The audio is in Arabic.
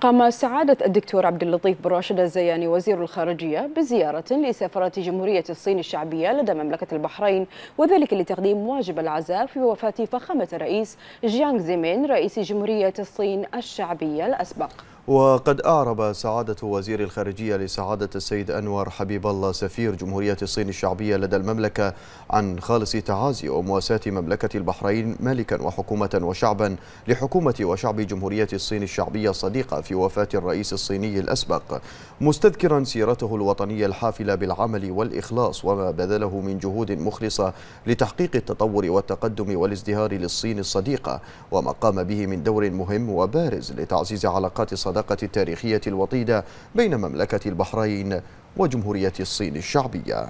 قام سعادة الدكتور عبد اللطيف بن راشد الزياني وزير الخارجية بزيارة لسفارة جمهورية الصين الشعبية لدى مملكة البحرين وذلك لتقديم واجب العزاء في وفاة فخامة الرئيس جيانغ زيمين رئيس جمهورية الصين الشعبية الأسبق وقد أعرب سعادة وزير الخارجية لسعادة السيد أنور حبيب الله سفير جمهورية الصين الشعبية لدى المملكة عن خالص تعازي ومواساة مملكة البحرين مالكا وحكومة وشعبا لحكومة وشعب جمهورية الصين الشعبية الصديقة في وفاة الرئيس الصيني الأسبق مستذكرا سيرته الوطنية الحافلة بالعمل والإخلاص وما بذله من جهود مخلصة لتحقيق التطور والتقدم والازدهار للصين الصديقة وما قام به من دور مهم وبارز لتعزيز علاقات صديقة الصداقة التاريخية الوطيدة بين مملكة البحرين وجمهورية الصين الشعبية